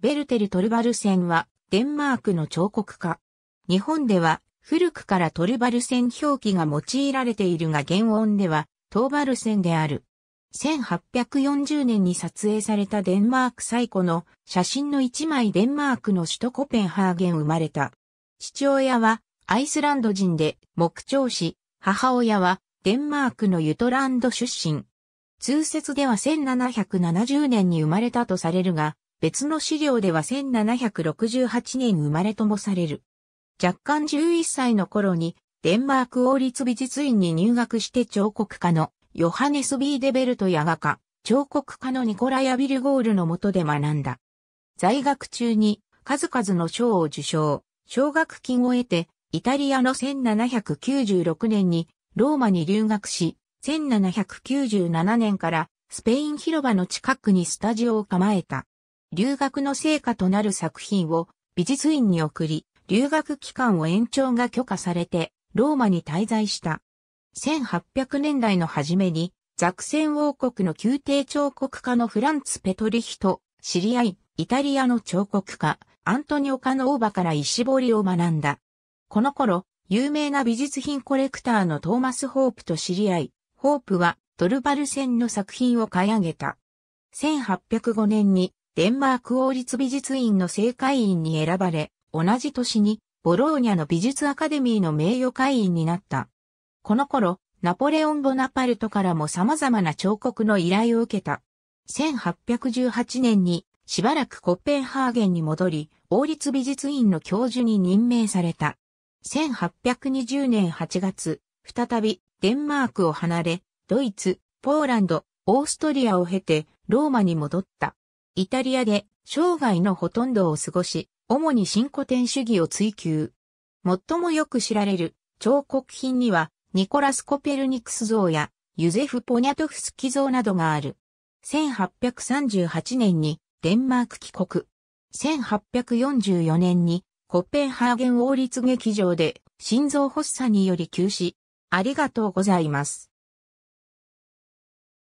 ベルテル・トルバルセンは、デンマークの彫刻家。日本では、古くからトルバルセン表記が用いられているが原音では、トーバルセンである。1840年に撮影されたデンマーク最古の写真の一枚デンマークの首都コペンハーゲン生まれた。父親はアイスランド人で木彫師、母親はデンマークのユトランド出身。通説では1770年に生まれたとされるが、別の資料では1768年生まれともされる。若干11歳の頃に、デンマーク王立美術院に入学して彫刻家のヨハネス・ビーデベルトや画家、彫刻家のニコラヤ・ビルゴールの下で学んだ。在学中に数々の賞を受賞、奨学金を得て、イタリアの1796年にローマに留学し、1797年からスペイン広場の近くにスタジオを構えた。留学の成果となる作品を美術院に送り、留学期間を延長が許可されて、ローマに滞在した。1800年代の初めに、ザクセン王国の宮廷彫刻家のフランツ・ペトリヒと知り合い、イタリアの彫刻家、アントニオ・カノーバから石彫りを学んだ。この頃、有名な美術品コレクターのトーマス・ホープと知り合い、ホープはドルバルセンの作品を買い上げた。1805年にデンマーク王立美術院の正会員に選ばれ、同じ年にボローニャの美術アカデミーの名誉会員になった。この頃、ナポレオン・ボナパルトからも様々な彫刻の依頼を受けた。1818年にしばらくコッペンハーゲンに戻り、王立美術院の教授に任命された。1820年8月、再びデンマークを離れ、ドイツ、ポーランド、オーストリアを経てローマに戻った。イタリアで生涯のほとんどを過ごし、主に新古典主義を追求。最もよく知られる彫刻品には、ニコラス・コペルニクス像やユゼフ・ポニャトフスキ像などがある。1838年にデンマーク帰国。1844年にコペンハーゲン王立劇場で心臓発作により急死。ありがとうございます。